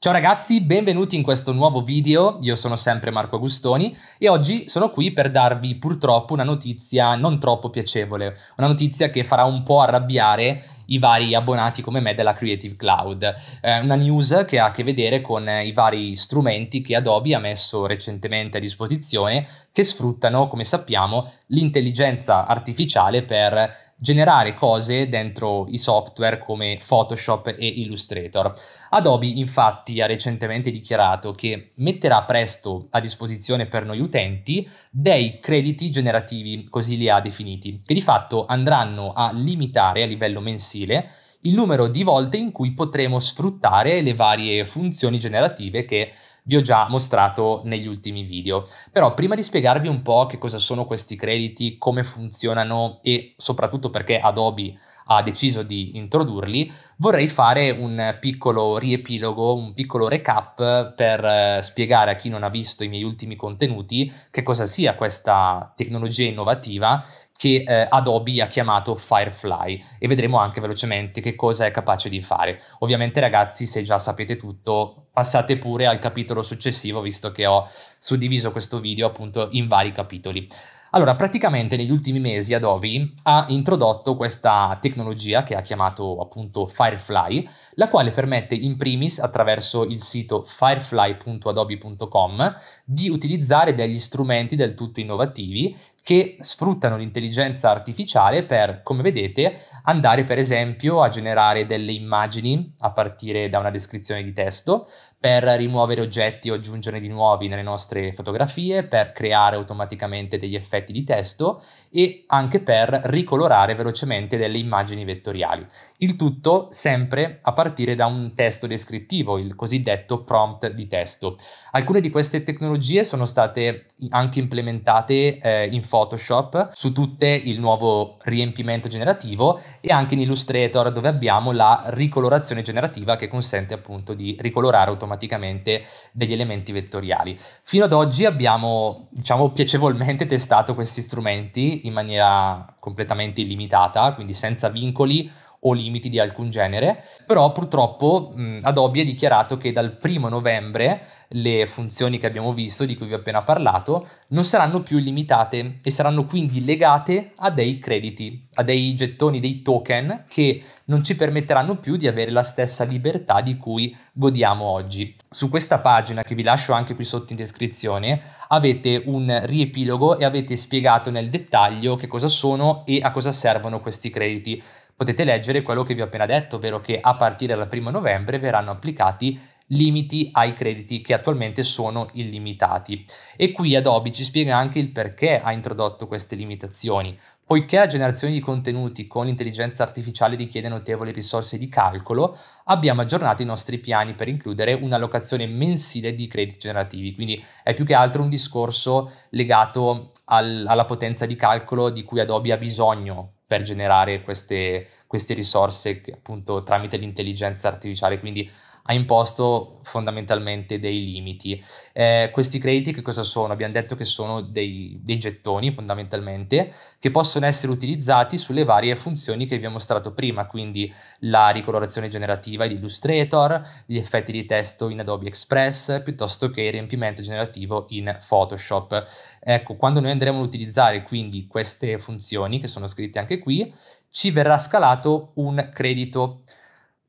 Ciao ragazzi, benvenuti in questo nuovo video, io sono sempre Marco Agustoni e oggi sono qui per darvi purtroppo una notizia non troppo piacevole, una notizia che farà un po' arrabbiare i vari abbonati come me della Creative Cloud. Eh, una news che ha a che vedere con eh, i vari strumenti che Adobe ha messo recentemente a disposizione che sfruttano, come sappiamo, l'intelligenza artificiale per generare cose dentro i software come Photoshop e Illustrator. Adobe infatti ha recentemente dichiarato che metterà presto a disposizione per noi utenti dei crediti generativi, così li ha definiti, che di fatto andranno a limitare a livello mensile mensile il numero di volte in cui potremo sfruttare le varie funzioni generative che vi ho già mostrato negli ultimi video. Però prima di spiegarvi un po' che cosa sono questi crediti, come funzionano e soprattutto perché Adobe ha deciso di introdurli, vorrei fare un piccolo riepilogo, un piccolo recap per eh, spiegare a chi non ha visto i miei ultimi contenuti che cosa sia questa tecnologia innovativa che eh, Adobe ha chiamato Firefly e vedremo anche velocemente che cosa è capace di fare. Ovviamente ragazzi, se già sapete tutto, passate pure al capitolo successivo, visto che ho suddiviso questo video appunto in vari capitoli. Allora, praticamente negli ultimi mesi Adobe ha introdotto questa tecnologia che ha chiamato appunto Firefly, la quale permette in primis attraverso il sito firefly.adobe.com di utilizzare degli strumenti del tutto innovativi che sfruttano l'intelligenza artificiale per, come vedete, andare per esempio a generare delle immagini a partire da una descrizione di testo, per rimuovere oggetti o aggiungerne di nuovi nelle nostre fotografie, per creare automaticamente degli effetti di testo e anche per ricolorare velocemente delle immagini vettoriali. Il tutto sempre a partire da un testo descrittivo, il cosiddetto prompt di testo. Alcune di queste tecnologie sono state anche implementate eh, in forma Photoshop, su tutte il nuovo riempimento generativo e anche in Illustrator dove abbiamo la ricolorazione generativa che consente appunto di ricolorare automaticamente degli elementi vettoriali. Fino ad oggi abbiamo diciamo piacevolmente testato questi strumenti in maniera completamente illimitata, quindi senza vincoli o limiti di alcun genere, però purtroppo mh, Adobe ha dichiarato che dal primo novembre le funzioni che abbiamo visto, di cui vi ho appena parlato, non saranno più limitate e saranno quindi legate a dei crediti, a dei gettoni, dei token che non ci permetteranno più di avere la stessa libertà di cui godiamo oggi. Su questa pagina che vi lascio anche qui sotto in descrizione avete un riepilogo e avete spiegato nel dettaglio che cosa sono e a cosa servono questi crediti potete leggere quello che vi ho appena detto, ovvero che a partire dal 1 novembre verranno applicati limiti ai crediti che attualmente sono illimitati. E qui Adobe ci spiega anche il perché ha introdotto queste limitazioni. Poiché la generazione di contenuti con l'intelligenza artificiale richiede notevoli risorse di calcolo, abbiamo aggiornato i nostri piani per includere un'allocazione mensile di crediti generativi, quindi è più che altro un discorso legato al, alla potenza di calcolo di cui Adobe ha bisogno per generare queste queste risorse appunto tramite l'intelligenza artificiale, quindi ha imposto fondamentalmente dei limiti. Eh, questi crediti che cosa sono? Abbiamo detto che sono dei, dei, gettoni fondamentalmente che possono essere utilizzati sulle varie funzioni che vi ho mostrato prima, quindi la ricolorazione generativa di Illustrator, gli effetti di testo in Adobe Express, piuttosto che il riempimento generativo in Photoshop. Ecco, quando noi andremo ad utilizzare quindi queste funzioni che sono scritte anche qui, ci verrà scalato un credito.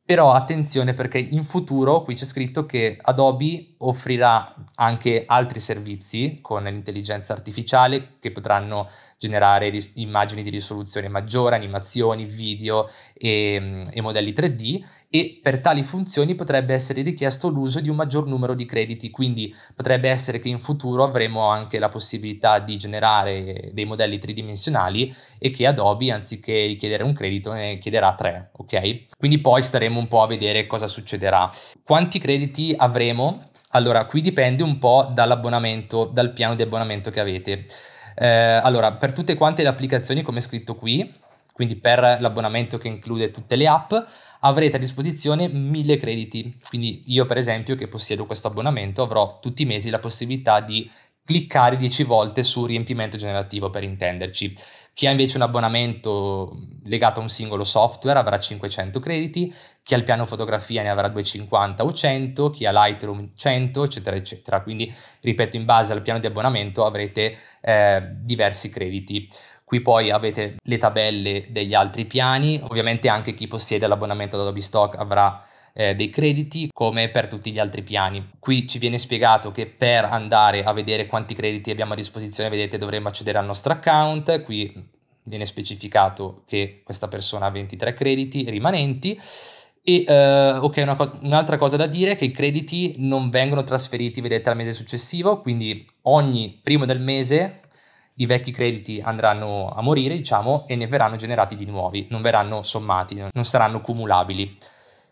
Però attenzione perché in futuro qui c'è scritto che Adobe offrirà anche altri servizi con l'intelligenza artificiale che potranno generare ris- immagini di risoluzione maggiore, animazioni, video e, e modelli 3D e per tali funzioni potrebbe essere richiesto l'uso di un maggior numero di crediti, quindi potrebbe essere che in futuro avremo anche la possibilità di generare dei modelli tridimensionali e che Adobe anziché chiedere un credito ne chiederà tre, ok? Quindi poi staremo un po' a vedere cosa succederà. Quanti crediti avremo? Allora, qui dipende un po' dall'abbonamento, dal piano di abbonamento che avete. Eh, allora, per tutte quante le applicazioni, come scritto qui, quindi per l'abbonamento che include tutte le app, avrete a disposizione 1000 crediti. Quindi io per esempio che possiedo questo abbonamento avrò tutti i mesi la possibilità di cliccare 10 volte su riempimento generativo per intenderci. Chi ha invece un abbonamento legato a un singolo software avrà 500 crediti, chi ha il piano fotografia ne avrà 250 o 100, chi ha Lightroom 100, eccetera, eccetera. Quindi, ripeto, in base al piano di abbonamento avrete eh, diversi crediti. Qui poi avete le tabelle degli altri piani, ovviamente anche chi possiede l'abbonamento ad Adobe Stock avrà eh, dei crediti come per tutti gli altri piani. Qui ci viene spiegato che per andare a vedere quanti crediti abbiamo a disposizione, vedete, dovremo accedere al nostro account, qui viene specificato che questa persona ha 23 crediti rimanenti. E uh, ok, una co- un'altra cosa da dire è che i crediti non vengono trasferiti, vedete, al mese successivo, quindi ogni primo del mese i vecchi crediti andranno a morire, diciamo, e ne verranno generati di nuovi, non verranno sommati, non saranno cumulabili.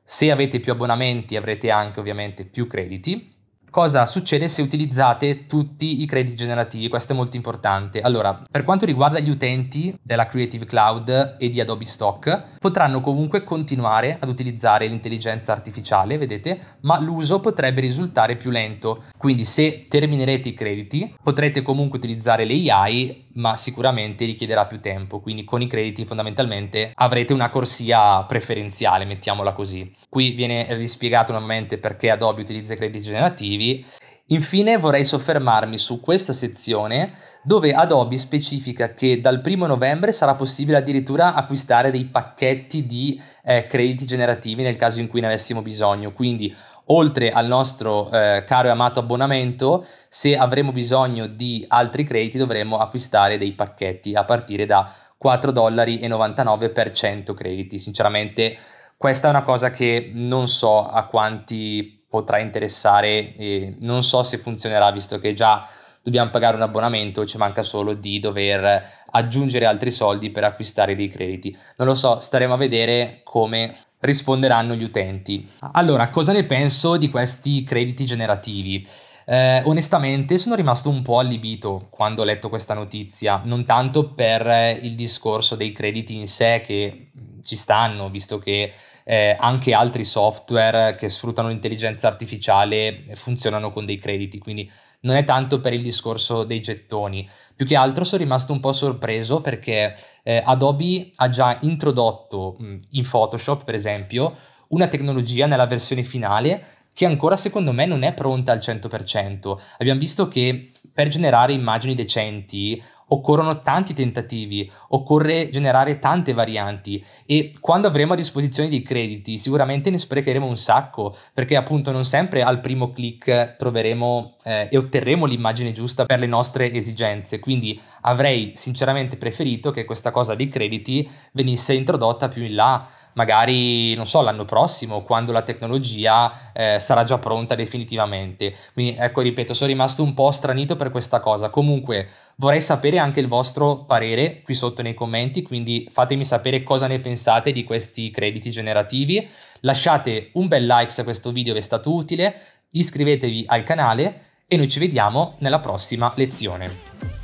Se avete più abbonamenti avrete anche ovviamente più crediti cosa succede se utilizzate tutti i crediti generativi, questo è molto importante. Allora, per quanto riguarda gli utenti della Creative Cloud e di Adobe Stock, potranno comunque continuare ad utilizzare l'intelligenza artificiale, vedete, ma l'uso potrebbe risultare più lento. Quindi se terminerete i crediti, potrete comunque utilizzare le AI, ma sicuramente richiederà più tempo, quindi con i crediti fondamentalmente avrete una corsia preferenziale, mettiamola così. Qui viene rispiegato nuovamente perché Adobe utilizza i crediti generativi qui. Infine vorrei soffermarmi su questa sezione dove Adobe specifica che dal 1 novembre sarà possibile addirittura acquistare dei pacchetti di eh, crediti generativi nel caso in cui ne avessimo bisogno. Quindi oltre al nostro eh, caro e amato abbonamento, se avremo bisogno di altri crediti dovremo acquistare dei pacchetti a partire da 4,99 dollari per 100 crediti. Sinceramente questa è una cosa che non so a quanti potrà interessare e non so se funzionerà visto che già dobbiamo pagare un abbonamento, ci manca solo di dover aggiungere altri soldi per acquistare dei crediti. Non lo so, staremo a vedere come risponderanno gli utenti. Allora, cosa ne penso di questi crediti generativi? Eh, onestamente sono rimasto un po' allibito quando ho letto questa notizia, non tanto per il discorso dei crediti in sé che ci stanno, visto che eh, anche altri software che sfruttano l'intelligenza artificiale funzionano con dei crediti, quindi non è tanto per il discorso dei gettoni. Più che altro sono rimasto un po' sorpreso perché eh, Adobe ha già introdotto mm, in Photoshop, per esempio, una tecnologia nella versione finale che ancora secondo me non è pronta al 100%. Abbiamo visto che per generare immagini decenti occorrono tanti tentativi, occorre generare tante varianti e quando avremo a disposizione dei crediti sicuramente ne sprecheremo un sacco perché appunto non sempre al primo click troveremo eh, e otterremo l'immagine giusta per le nostre esigenze, quindi avrei sinceramente preferito che questa cosa dei crediti venisse introdotta più in là magari, non so, l'anno prossimo, quando la tecnologia eh, sarà già pronta definitivamente. Quindi, ecco, ripeto, sono rimasto un po' stranito per questa cosa. Comunque, vorrei sapere sapere anche il vostro parere qui sotto nei commenti, quindi fatemi sapere cosa ne pensate di questi crediti generativi, lasciate un bel like se questo video vi è stato utile, iscrivetevi al canale e noi ci vediamo nella prossima lezione.